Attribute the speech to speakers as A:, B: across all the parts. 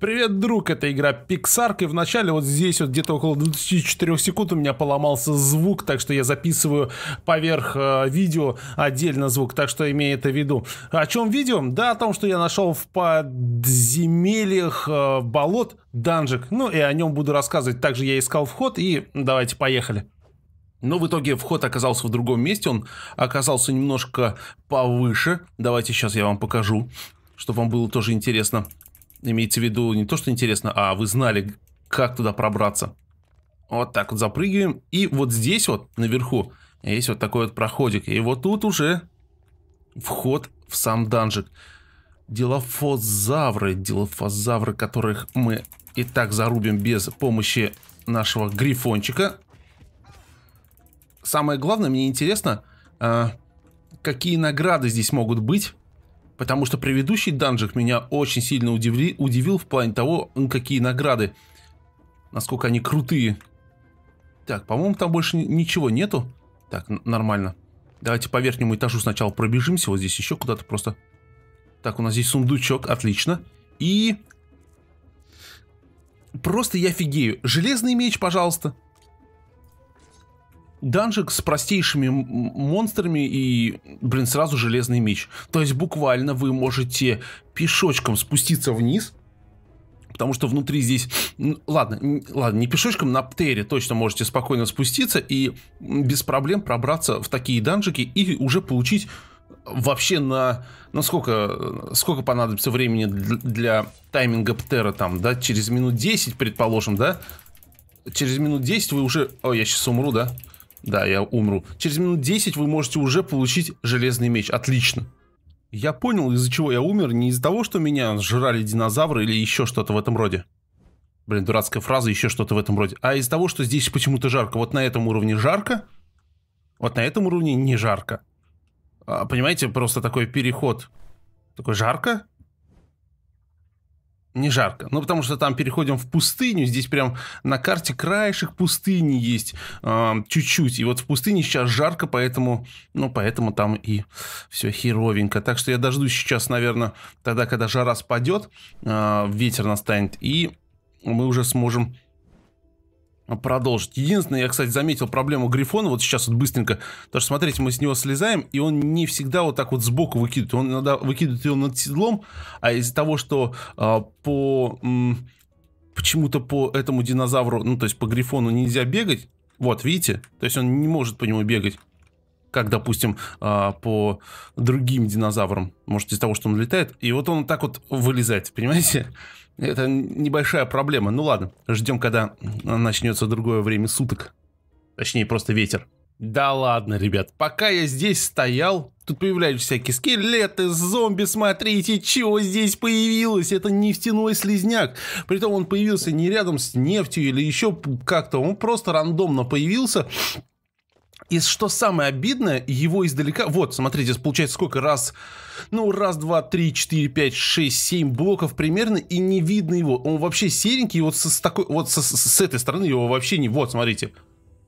A: Привет, друг, это игра Pixar, и вначале вот здесь вот где-то около 24 секунд у меня поломался звук, так что я записываю поверх э, видео отдельно звук, так что имей это в виду. О чем видео? Да, о том, что я нашел в подземельях э, болот данжик, ну и о нем буду рассказывать. Также я искал вход, и давайте поехали. Но в итоге вход оказался в другом месте, он оказался немножко повыше. Давайте сейчас я вам покажу, чтобы вам было тоже интересно. Имеется в виду не то, что интересно, а вы знали, как туда пробраться. Вот так вот запрыгиваем. И вот здесь вот, наверху, есть вот такой вот проходик. И вот тут уже вход в сам данжик. Дилофозавры, дилофозавры, которых мы и так зарубим без помощи нашего грифончика. Самое главное, мне интересно, а, какие награды здесь могут быть Потому что предыдущий данжик меня очень сильно удивли, удивил в плане того, какие награды. Насколько они крутые. Так, по-моему, там больше ничего нету. Так, нормально. Давайте по верхнему этажу сначала пробежимся. Вот здесь еще куда-то просто... Так, у нас здесь сундучок, отлично. И... Просто я фигею. Железный меч, пожалуйста данжик с простейшими монстрами и, блин, сразу железный меч. То есть буквально вы можете пешочком спуститься вниз, потому что внутри здесь, ладно, ладно, не пешочком, на птере точно можете спокойно спуститься и без проблем пробраться в такие данжики и уже получить вообще на, на сколько, сколько понадобится времени для, для тайминга птера там, да, через минут 10, предположим, да, через минут 10 вы уже, о, я сейчас умру, да, да, я умру. Через минут 10 вы можете уже получить железный меч. Отлично. Я понял, из-за чего я умер, не из-за того, что меня сжирали динозавры или еще что-то в этом роде. Блин, дурацкая фраза, еще что-то в этом роде. А из-за того, что здесь почему-то жарко. Вот на этом уровне жарко, вот на этом уровне не жарко. А, понимаете, просто такой переход. Такой жарко, не жарко. Ну, потому что там переходим в пустыню. Здесь прям на карте краешек пустыни есть э, чуть-чуть. И вот в пустыне сейчас жарко, поэтому, ну, поэтому там и все херовенько. Так что я дождусь сейчас, наверное, тогда, когда жара спадет, э, ветер настанет, и мы уже сможем продолжить. Единственное, я, кстати, заметил проблему Грифона, вот сейчас вот быстренько, потому что, смотрите, мы с него слезаем, и он не всегда вот так вот сбоку выкидывает, он иногда выкидывает его над седлом, а из-за того, что э, по... Э, почему-то по этому динозавру, ну, то есть по Грифону нельзя бегать, вот, видите? То есть он не может по нему бегать как, допустим, а, по другим динозаврам, может, из-за того, что он летает, и вот он так вот вылезает, понимаете? Это небольшая проблема. Ну ладно, ждем, когда начнется другое время суток. Точнее, просто ветер. Да ладно, ребят, пока я здесь стоял, тут появляются всякие скелеты, зомби, смотрите, чего здесь появилось, это нефтяной слизняк. Притом он появился не рядом с нефтью или еще как-то, он просто рандомно появился, и что самое обидное, его издалека... Вот, смотрите, получается сколько раз... Ну, раз, два, три, четыре, пять, шесть, семь блоков примерно, и не видно его. Он вообще серенький, вот с, с такой... Вот с, с этой стороны его вообще не... Вот, смотрите.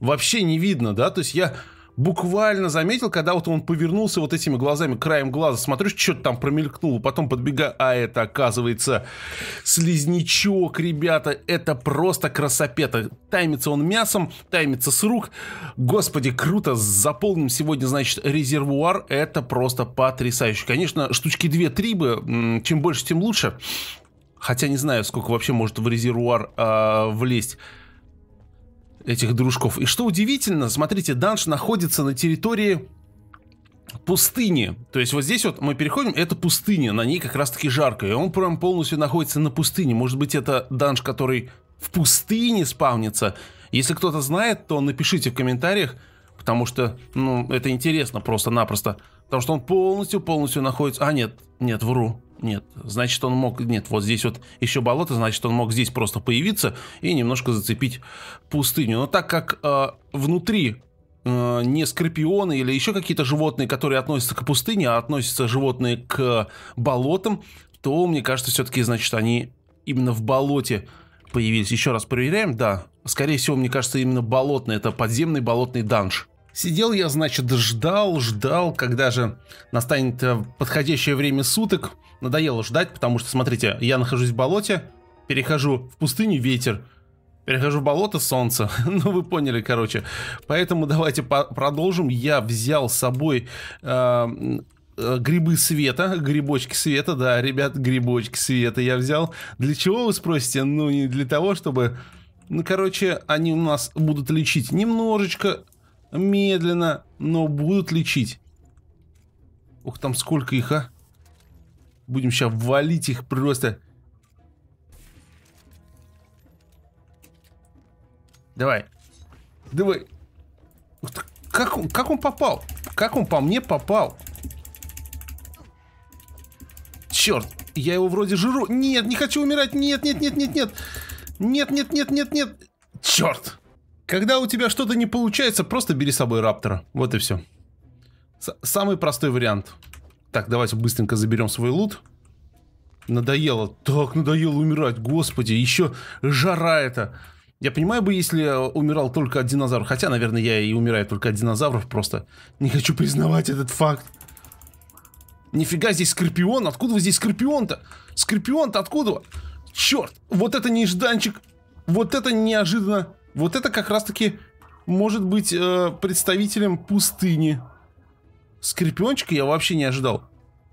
A: Вообще не видно, да? То есть я буквально заметил, когда вот он повернулся вот этими глазами, краем глаза, смотрю, что-то там промелькнуло, потом подбегаю, а это, оказывается, слизнячок, ребята, это просто красопета. Таймится он мясом, таймится с рук. Господи, круто, заполним сегодня, значит, резервуар, это просто потрясающе. Конечно, штучки 2-3 бы, чем больше, тем лучше. Хотя не знаю, сколько вообще может в резервуар э, влезть этих дружков. И что удивительно, смотрите, данж находится на территории пустыни. То есть вот здесь вот мы переходим, это пустыня, на ней как раз-таки жарко. И он прям полностью находится на пустыне. Может быть, это данж, который в пустыне спавнится. Если кто-то знает, то напишите в комментариях, потому что, ну, это интересно просто-напросто. Потому что он полностью-полностью находится... А, нет, нет, вру. Нет, значит он мог... Нет, вот здесь вот еще болото, значит он мог здесь просто появиться и немножко зацепить пустыню. Но так как э, внутри э, не скорпионы или еще какие-то животные, которые относятся к пустыне, а относятся животные к болотам, то, мне кажется, все-таки, значит, они именно в болоте появились. Еще раз проверяем, да. Скорее всего, мне кажется, именно болотный, это подземный болотный данж. Сидел я, значит, ждал, ждал, когда же настанет э, подходящее время суток. Надоело ждать, потому что, смотрите, я нахожусь в болоте, перехожу в пустыню ветер, перехожу в болото солнце. ну, вы поняли, короче. Поэтому давайте по продолжим. Я взял с собой... Э, э грибы света, грибочки света, да, ребят, грибочки света я взял. Для чего, вы спросите? Ну, не для того, чтобы... Ну, короче, они у нас будут лечить немножечко Медленно, но будут лечить. Ух, там сколько их, а? Будем сейчас валить их просто. Давай. Давай. Ух, как он, как он попал? Как он по мне попал? Черт, я его вроде жиру. Нет, не хочу умирать. Нет, нет, нет, нет, нет. Нет, нет, нет, нет, нет. Черт. Когда у тебя что-то не получается, просто бери с собой раптора. Вот и все. С самый простой вариант. Так, давайте быстренько заберем свой лут. Надоело. Так, надоело умирать. Господи, еще жара это. Я понимаю бы, если умирал только от динозавров. Хотя, наверное, я и умираю только от динозавров. Просто не хочу признавать этот факт. Нифига здесь скорпион. Откуда вы здесь скорпион-то? Скорпион-то откуда? Черт, вот это нежданчик. Вот это неожиданно. Вот это как раз-таки может быть э, представителем пустыни. Скорпиончика я вообще не ожидал.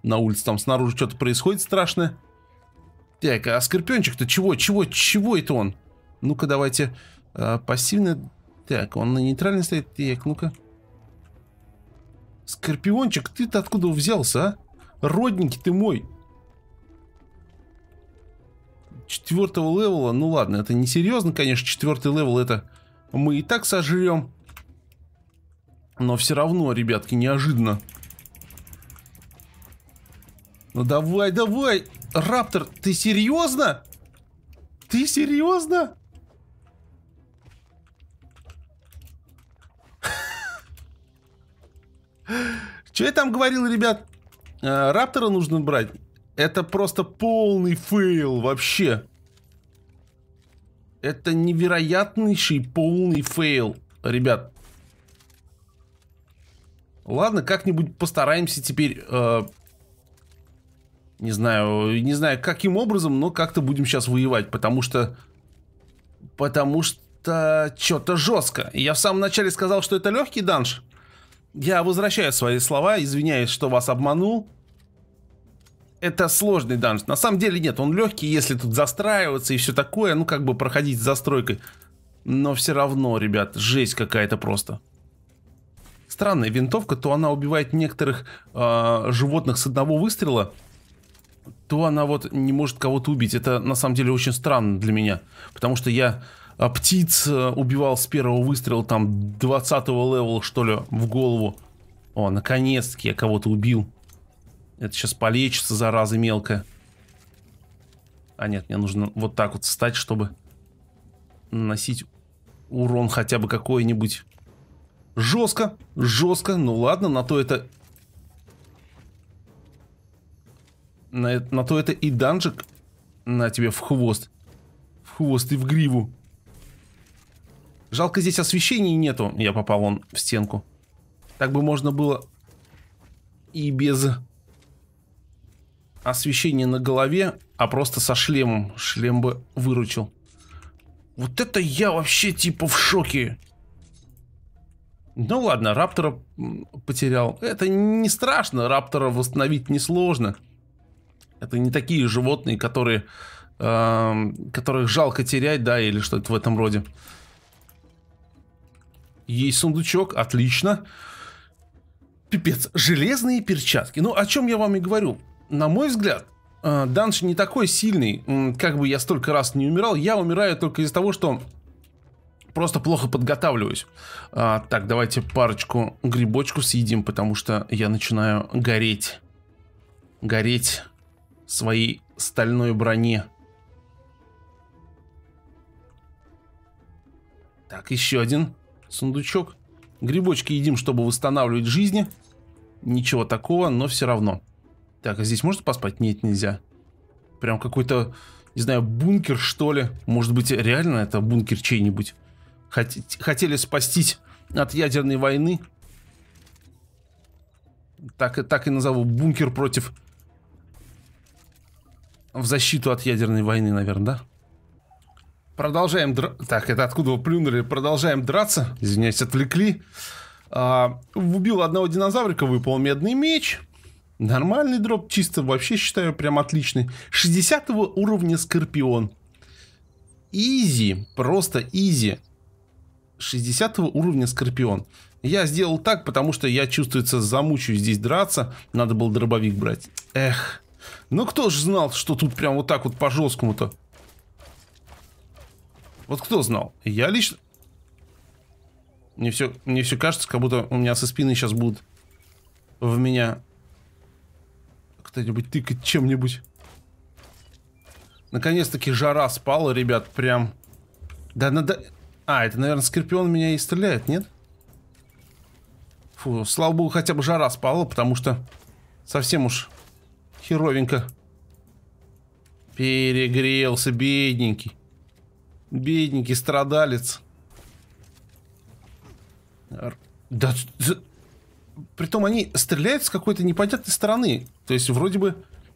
A: На улице там снаружи что-то происходит страшное. Так, а скорпиончик-то чего, чего, чего это он? Ну-ка, давайте э, пассивно... Так, он на нейтральной стоит. Так, ну-ка. Скорпиончик, ты-то откуда взялся, а? Родненький ты мой. Четвертого левела, ну ладно, это не серьезно, конечно, четвертый левел это мы и так сожрем. Но все равно, ребятки, неожиданно. Ну давай, давай, Раптор, ты серьезно? Ты серьезно? Че я там говорил, ребят? Э, Раптора нужно брать. Это просто полный фейл вообще. Это невероятнейший полный фейл, ребят. Ладно, как-нибудь постараемся теперь... Э, не знаю, не знаю, каким образом, но как-то будем сейчас воевать, потому что... Потому что... Что-то жестко. Я в самом начале сказал, что это легкий данж. Я возвращаю свои слова, извиняюсь, что вас обманул это сложный данж. На самом деле нет, он легкий, если тут застраиваться и все такое, ну как бы проходить с застройкой. Но все равно, ребят, жесть какая-то просто. Странная винтовка, то она убивает некоторых э, животных с одного выстрела, то она вот не может кого-то убить. Это на самом деле очень странно для меня, потому что я а, птиц а, убивал с первого выстрела, там 20 левела что ли, в голову. О, наконец-таки я кого-то убил. Это сейчас полечится, зараза мелкая. А нет, мне нужно вот так вот встать, чтобы наносить урон хотя бы какой-нибудь. Жестко, жестко. Ну ладно, на то это... На, на то это и данжик. На тебе в хвост. В хвост и в гриву. Жалко, здесь освещения нету. Я попал он в стенку. Так бы можно было и без освещение на голове, а просто со шлемом. Шлем бы выручил. Вот это я вообще типа в шоке. Ну ладно, Раптора потерял. Это не страшно, Раптора восстановить несложно. Это не такие животные, которые, э, которых жалко терять, да, или что-то в этом роде. Есть сундучок, отлично. Пипец, железные перчатки. Ну, о чем я вам и говорю на мой взгляд, э, данж не такой сильный, как бы я столько раз не умирал. Я умираю только из-за того, что просто плохо подготавливаюсь. А, так, давайте парочку грибочку съедим, потому что я начинаю гореть. Гореть своей стальной броне. Так, еще один сундучок. Грибочки едим, чтобы восстанавливать жизни. Ничего такого, но все равно. Так, а здесь можно поспать? Нет, нельзя. Прям какой-то, не знаю, бункер, что ли. Может быть, реально это бункер чей-нибудь. Хотели спастись от ядерной войны. Так, так и назову. Бункер против... В защиту от ядерной войны, наверное, да? Продолжаем драться. Так, это откуда вы плюнули? Продолжаем драться. Извиняюсь, отвлекли. А, убил одного динозаврика, выпал медный меч. Нормальный дроп, чисто вообще считаю прям отличный. 60 уровня Скорпион. Изи, просто изи. 60 уровня Скорпион. Я сделал так, потому что я, чувствуется, замучаюсь здесь драться. Надо было дробовик брать. Эх. Ну кто же знал, что тут прям вот так вот по-жесткому-то? Вот кто знал? Я лично... Мне все, мне все кажется, как будто у меня со спины сейчас будут в меня что нибудь тыкать чем-нибудь. Наконец-таки жара спала, ребят, прям... Да надо... А, это, наверное, Скорпион меня и стреляет, нет? Фу, слава богу, хотя бы жара спала, потому что совсем уж херовенько. Перегрелся, бедненький. Бедненький страдалец. Да притом они стреляют с какой-то непонятной стороны. То есть вроде бы...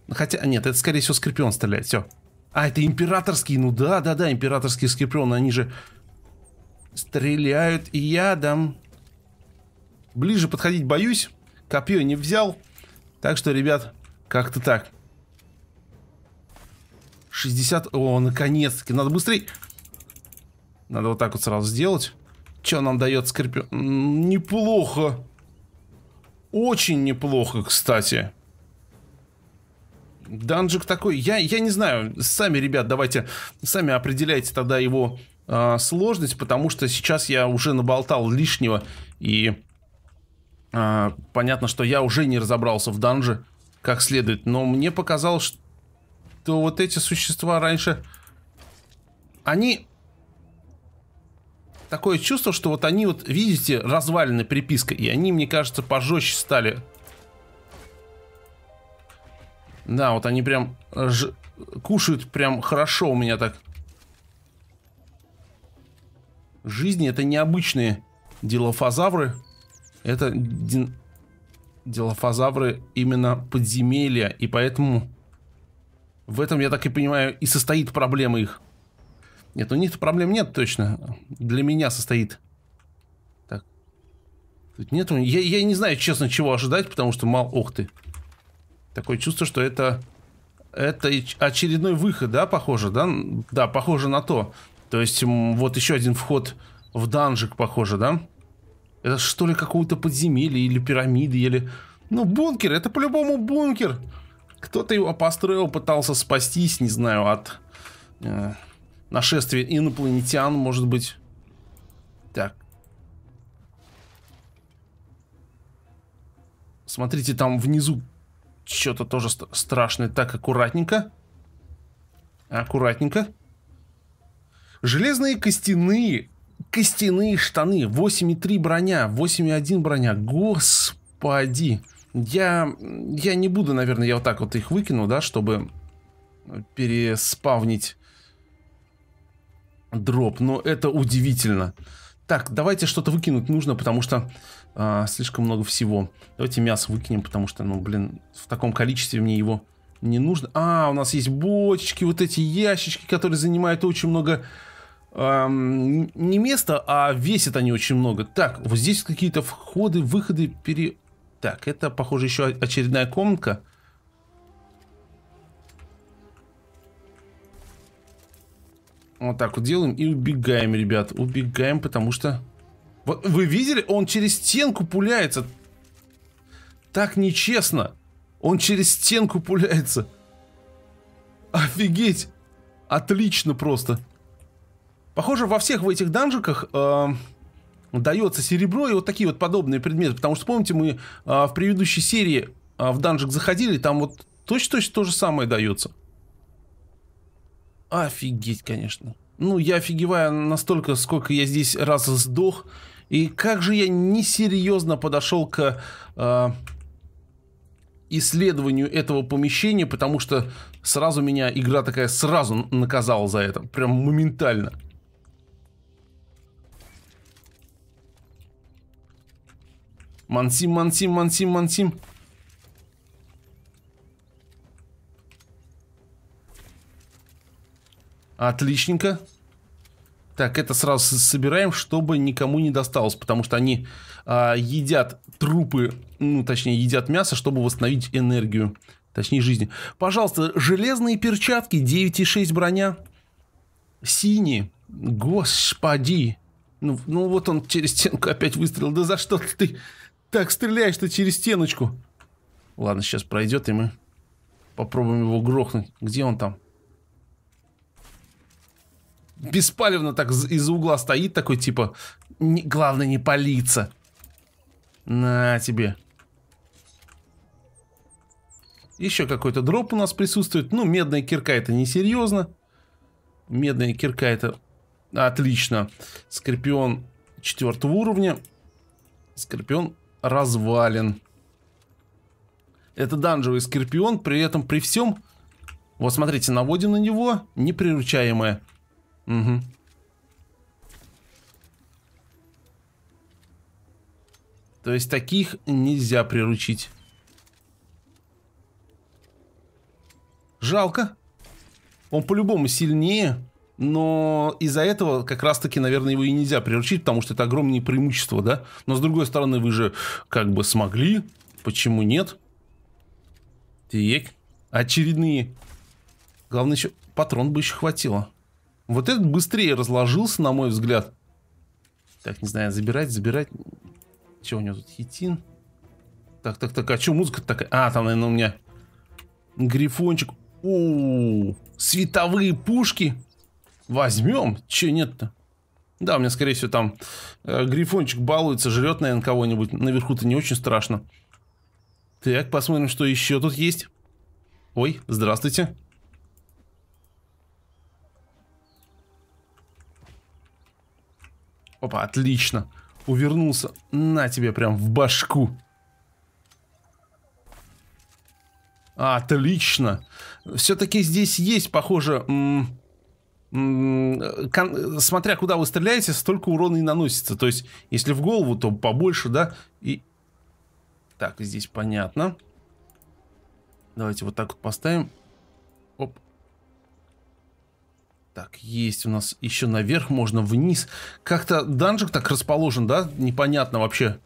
A: Хотя, нет, это скорее всего Скорпион стреляет, все. А, это императорский, ну да, да, да, императорский Скорпионы, они же стреляют ядом. Ближе подходить боюсь, копье не взял. Так что, ребят, как-то так. 60, о, наконец-таки, надо быстрей, Надо вот так вот сразу сделать. Что нам дает Скорпион? Неплохо. Очень неплохо, кстати. Данжик такой, я, я не знаю, сами, ребят, давайте, сами определяйте тогда его э, сложность, потому что сейчас я уже наболтал лишнего, и э, понятно, что я уже не разобрался в данже как следует, но мне показалось, что вот эти существа раньше, они такое чувство, что вот они вот, видите, развалины приписка, и они, мне кажется, пожестче стали. Да, вот они прям ж... кушают прям хорошо у меня так. Жизни это необычные дилофазавры. Это дин... дилофазавры именно подземелья, и поэтому в этом, я так и понимаю, и состоит проблема их. Нет, у них проблем нет точно. Для меня состоит. Так. Тут нет, я, я не знаю, честно, чего ожидать, потому что мало. Ух ты. Такое чувство, что это... Это очередной выход, да, похоже, да? Да, похоже на то. То есть, вот еще один вход в данжик, похоже, да? Это что ли какого-то подземелья или пирамиды, или... Ну, бункер, это по-любому бункер. Кто-то его построил, пытался спастись, не знаю, от... Э, Нашествие инопланетян, может быть. Так. Смотрите, там внизу что-то тоже ст страшное. Так, аккуратненько. Аккуратненько. Железные костяные. Костяные штаны. 8,3 броня. 8,1 броня. Господи. Я, я не буду, наверное, я вот так вот их выкину, да, чтобы переспавнить дроп, но это удивительно. Так, давайте что-то выкинуть нужно, потому что а, слишком много всего. Давайте мясо выкинем, потому что, ну, блин, в таком количестве мне его не нужно. А, у нас есть бочки, вот эти ящички, которые занимают очень много... Эм, не места, а весят они очень много. Так, вот здесь какие-то входы, выходы, пере... Так, это, похоже, еще очередная комнатка. Вот так вот делаем и убегаем, ребят. Убегаем, потому что... Вот вы видели? Он через стенку пуляется. Так нечестно. Он через стенку пуляется. Офигеть. Отлично просто. Похоже, во всех в этих данжиках... Э дается серебро и вот такие вот подобные предметы. Потому что, помните, мы а, в предыдущей серии а, в данжик заходили, там вот точно-точно то же самое дается. Офигеть, конечно. Ну, я офигеваю настолько, сколько я здесь раз сдох. И как же я несерьезно подошел к э, исследованию этого помещения, потому что сразу меня игра такая сразу наказала за это. Прям моментально. Мансим, мансим, мансим, мансим. Отличненько. Так, это сразу собираем, чтобы никому не досталось, потому что они а, едят трупы, ну, точнее, едят мясо, чтобы восстановить энергию, точнее, жизни. Пожалуйста, железные перчатки, 9,6 броня, синие, господи. Ну, ну, вот он через стенку опять выстрелил. Да за что ты так стреляешь-то через стеночку? Ладно, сейчас пройдет, и мы попробуем его грохнуть. Где он там? беспалевно так из-за угла стоит, такой типа, не, главное не палиться. На тебе. Еще какой-то дроп у нас присутствует. Ну, медная кирка это несерьезно. Медная кирка это отлично. Скорпион четвертого уровня. Скорпион развален. Это данжевый скорпион, при этом при всем... Вот смотрите, наводим на него неприручаемое. Угу. То есть таких нельзя приручить. Жалко. Он по-любому сильнее, но из-за этого как раз-таки, наверное, его и нельзя приручить, потому что это огромное преимущество, да? Но с другой стороны, вы же как бы смогли, почему нет? Так, очередные. Главное, еще патрон бы еще хватило. Вот этот быстрее разложился, на мой взгляд. Так, не знаю, забирать, забирать. Че у него тут хитин? Так, так, так, а что музыка такая? А, там, наверное, у меня грифончик. О, световые пушки. Возьмем. Че нет-то? Да, у меня, скорее всего, там э, грифончик балуется, жрет, наверное, кого-нибудь. Наверху-то не очень страшно. Так, посмотрим, что еще тут есть. Ой, здравствуйте. Опа, отлично. Увернулся. На тебе прям в башку. Отлично. Все-таки здесь есть, похоже... Смотря куда вы стреляете, столько урона и наносится. То есть, если в голову, то побольше, да? И... Так, здесь понятно. Давайте вот так вот поставим. Так, есть у нас еще наверх, можно вниз. Как-то данжик так расположен, да? Непонятно вообще.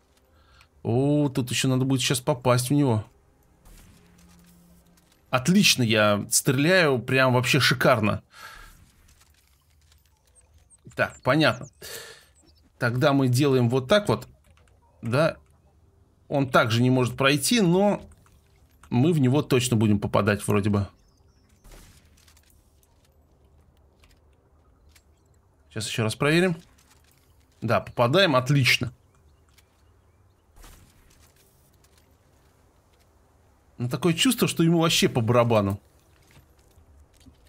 A: О, тут еще надо будет сейчас попасть в него. Отлично, я стреляю прям вообще шикарно. Так, понятно. Тогда мы делаем вот так вот. Да, он также не может пройти, но мы в него точно будем попадать вроде бы. Сейчас еще раз проверим. Да, попадаем, отлично. Но ну, такое чувство, что ему вообще по барабану.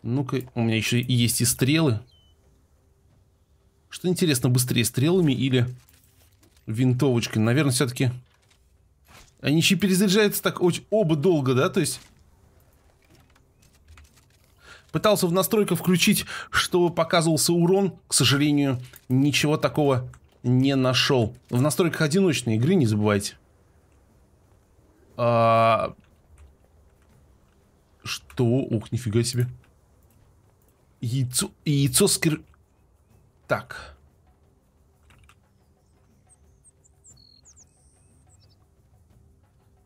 A: Ну-ка, у меня еще есть и стрелы. Что интересно, быстрее стрелами или винтовочкой? Наверное, все-таки... Они еще перезаряжаются так очень оба долго, да? То есть Пытался в настройках включить, чтобы показывался урон. К сожалению, ничего такого не нашел. В настройках одиночной игры, не забывайте. А... Что? Ух, нифига себе. Яйцо... Яйцо скр... Так.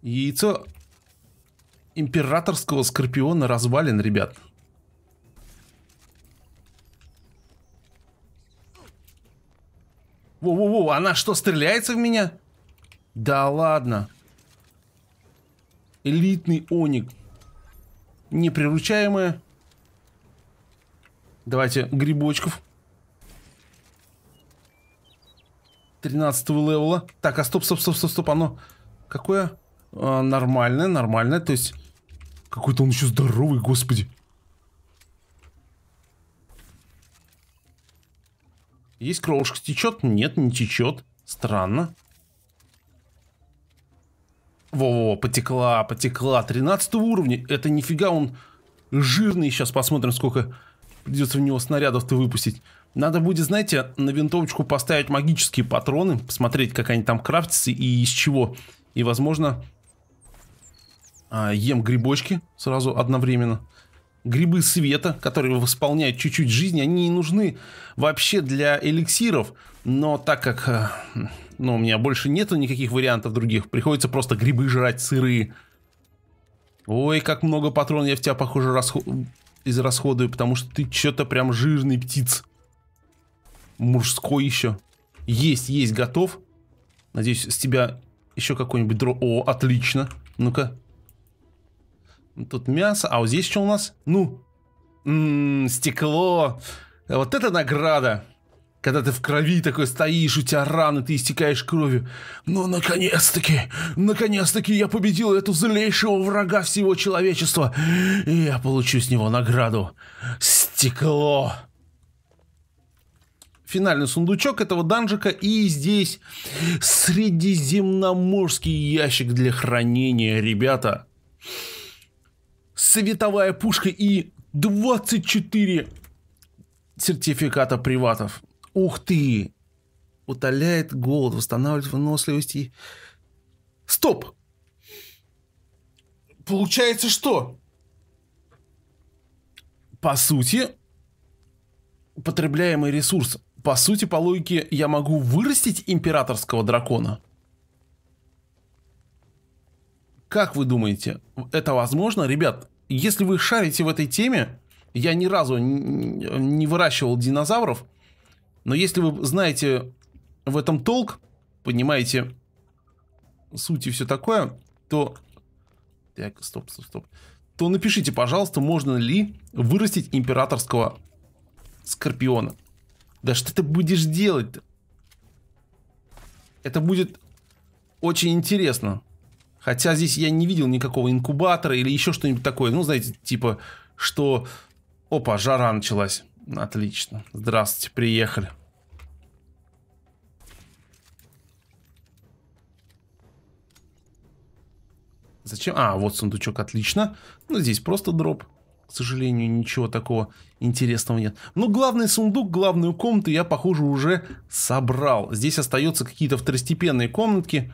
A: Яйцо императорского скорпиона развален, ребят. Воу-воу-воу, она что, стреляется в меня? Да ладно. Элитный оник. Неприручаемая. Давайте грибочков. 13 левела. Так, а стоп, стоп, стоп, стоп, стоп. Оно какое? А, нормальное, нормальное. То есть, какой-то он еще здоровый, господи. Есть кровушка течет? Нет, не течет. Странно. Во-во-во, потекла, потекла. 13 уровня. Это нифига он жирный. Сейчас посмотрим, сколько придется в него снарядов-то выпустить. Надо будет, знаете, на винтовочку поставить магические патроны, посмотреть, как они там крафтятся и из чего. И, возможно, а, ем грибочки сразу одновременно грибы света, которые восполняют чуть-чуть жизни, они не нужны вообще для эликсиров. Но так как э, ну, у меня больше нету никаких вариантов других, приходится просто грибы жрать сырые. Ой, как много патронов я в тебя, похоже, расход... израсходую, потому что ты что-то прям жирный птиц. Мужской еще. Есть, есть, готов. Надеюсь, с тебя еще какой-нибудь дро... О, отлично. Ну-ка, Тут мясо. А вот здесь что у нас? Ну, м м-м, -м, стекло. Вот это награда. Когда ты в крови такой стоишь, у тебя раны, ты истекаешь кровью. Ну, наконец-таки, наконец-таки я победил эту злейшего врага всего человечества. И я получу с него награду. Стекло. Финальный сундучок этого данжика. И здесь средиземноморский ящик для хранения, ребята. Ребята световая пушка и 24 сертификата приватов. Ух ты! Утоляет голод, восстанавливает выносливость и... Стоп! Получается что? По сути, потребляемый ресурс. По сути, по логике, я могу вырастить императорского дракона – как вы думаете, это возможно? Ребят, если вы шарите в этой теме, я ни разу не выращивал динозавров, но если вы знаете в этом толк, понимаете суть и все такое, то... Так, стоп, стоп, стоп. То напишите, пожалуйста, можно ли вырастить императорского скорпиона. Да что ты будешь делать-то? Это будет очень интересно. Хотя здесь я не видел никакого инкубатора или еще что-нибудь такое. Ну, знаете, типа, что... Опа, жара началась. Отлично. Здравствуйте, приехали. Зачем? А, вот сундучок, отлично. Ну, здесь просто дроп. К сожалению, ничего такого интересного нет. Но ну, главный сундук, главную комнату я, похоже, уже собрал. Здесь остаются какие-то второстепенные комнатки.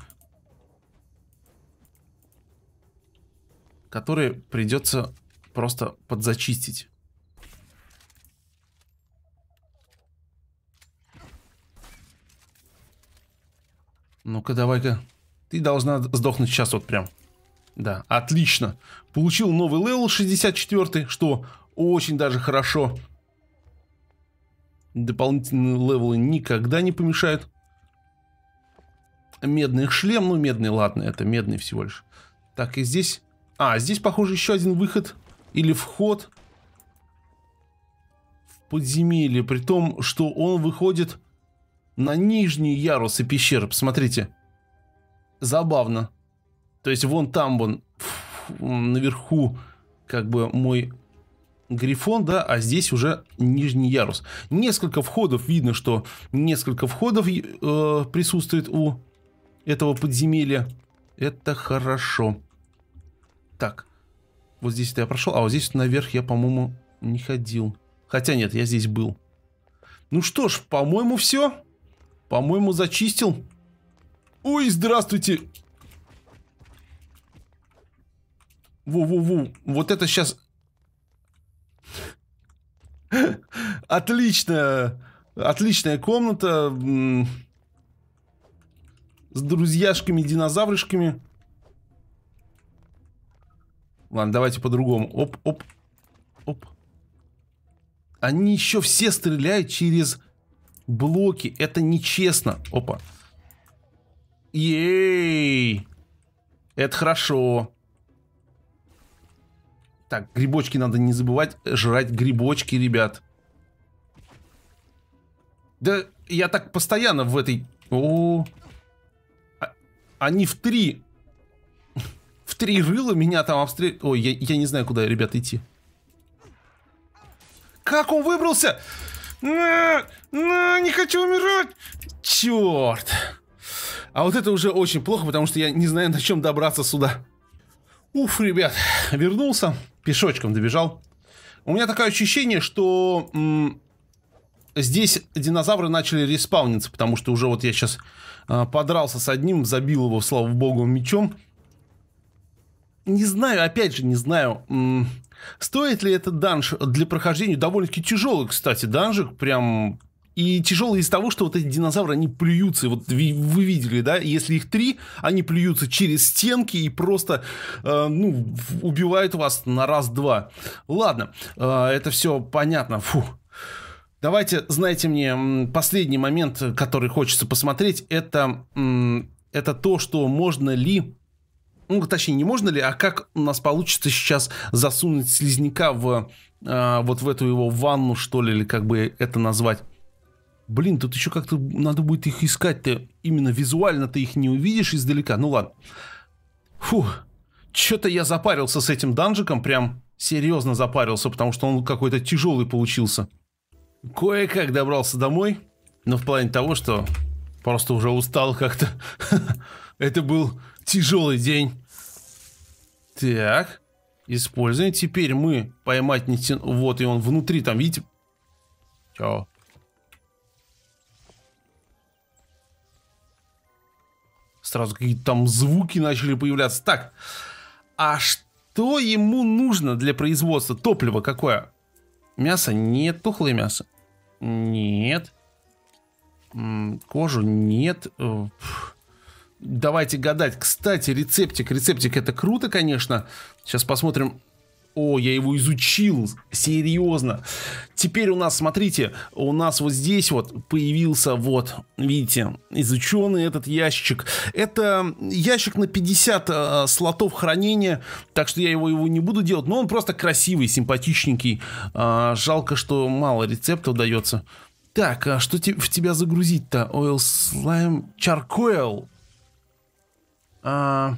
A: которые придется просто подзачистить. Ну-ка, давай-ка. Ты должна сдохнуть сейчас вот прям. Да, отлично. Получил новый левел 64, что очень даже хорошо. Дополнительные левелы никогда не помешают. Медный шлем, ну медный, ладно, это медный всего лишь. Так, и здесь а, здесь, похоже, еще один выход или вход в подземелье. При том, что он выходит на нижние ярусы пещеры. Посмотрите. Забавно. То есть вон там, вон наверху, как бы мой грифон, да, а здесь уже нижний ярус. Несколько входов, видно, что несколько входов э, присутствует у этого подземелья. Это хорошо. Так, вот здесь это я прошел, а вот здесь наверх я, по-моему, не ходил. Хотя нет, я здесь был. Ну что ж, по-моему, все. По-моему, зачистил. Ой, здравствуйте. Ву-ву-ву. Вот это сейчас... отличная, Отличная комната. С друзьяшками-динозаврышками. Ладно, давайте по-другому. Оп, оп, оп. Они еще все стреляют через блоки. Это нечестно. Опа. Ей! Это хорошо. Так, грибочки надо не забывать. Жрать грибочки, ребят. Да я так постоянно в этой... О, -о, а, -о. Они в три в три рыла меня там обстрелил. Ой, я, я не знаю, куда, ребят идти. Как он выбрался? На, на, не хочу умирать. Черт. А вот это уже очень плохо, потому что я не знаю, на чем добраться сюда. Уф, ребят, вернулся, пешочком добежал. У меня такое ощущение, что здесь динозавры начали респауниться, потому что уже вот я сейчас э, а, подрался с одним, забил его, слава богу, мечом не знаю, опять же, не знаю, стоит ли этот данж для прохождения. Довольно-таки тяжелый, кстати, данжик, прям... И тяжелый из того, что вот эти динозавры, они плюются. Вот вы видели, да? Если их три, они плюются через стенки и просто, э, ну, убивают вас на раз-два. Ладно, э, это все понятно. Фу, Давайте, знаете мне, последний момент, который хочется посмотреть, это, это то, что можно ли ну, точнее, не можно ли, а как у нас получится сейчас засунуть слизняка в а, вот в эту его ванну, что ли, или как бы это назвать? Блин, тут еще как-то надо будет их искать ты Именно визуально ты их не увидишь издалека. Ну ладно. Фу, что-то я запарился с этим данжиком, прям серьезно запарился, потому что он какой-то тяжелый получился. Кое-как добрался домой, но в плане того, что просто уже устал как-то. Это был Тяжелый день. Так. Используем. Теперь мы поймать не тяну. Вот, и он внутри там, видите? Чао. Сразу какие-то там звуки начали появляться. Так, а что ему нужно для производства? Топливо какое? Мясо? Нет. Тухлое мясо? Нет. Кожу? Нет. Э, Фу. Давайте гадать. Кстати, рецептик. Рецептик это круто, конечно. Сейчас посмотрим. О, я его изучил. Серьезно. Теперь у нас, смотрите, у нас вот здесь вот появился вот, видите, изученный этот ящик. Это ящик на 50 э, слотов хранения, так что я его, его не буду делать. Но он просто красивый, симпатичненький. Э, жалко, что мало рецептов дается. Так, а что в тебя загрузить-то? Oil Slime Charcoal. А...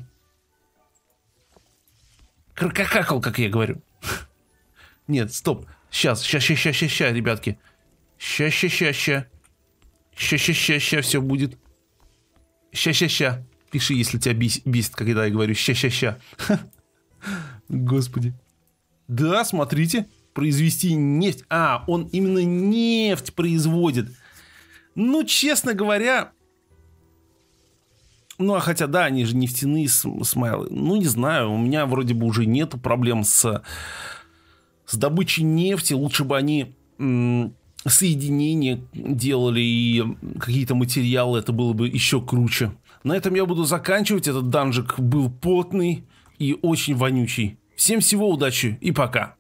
A: как я говорю. Нет, стоп. Сейчас, сейчас, сейчас, сейчас, сейчас, ребятки. Сейчас, сейчас, сейчас, сейчас. Сейчас, сейчас, сейчас, сейчас все будет. Сейчас, сейчас, сейчас. Пиши, если тебя бис бесит, когда я говорю. Сейчас, сейчас, сейчас. Господи. Да, смотрите. Произвести нефть. А, он именно нефть производит. Ну, честно говоря, ну, а хотя, да, они же нефтяные смайлы. Ну, не знаю, у меня вроде бы уже нету проблем с, с добычей нефти. Лучше бы они соединения делали и какие-то материалы, это было бы еще круче. На этом я буду заканчивать. Этот данжик был потный и очень вонючий. Всем всего удачи и пока.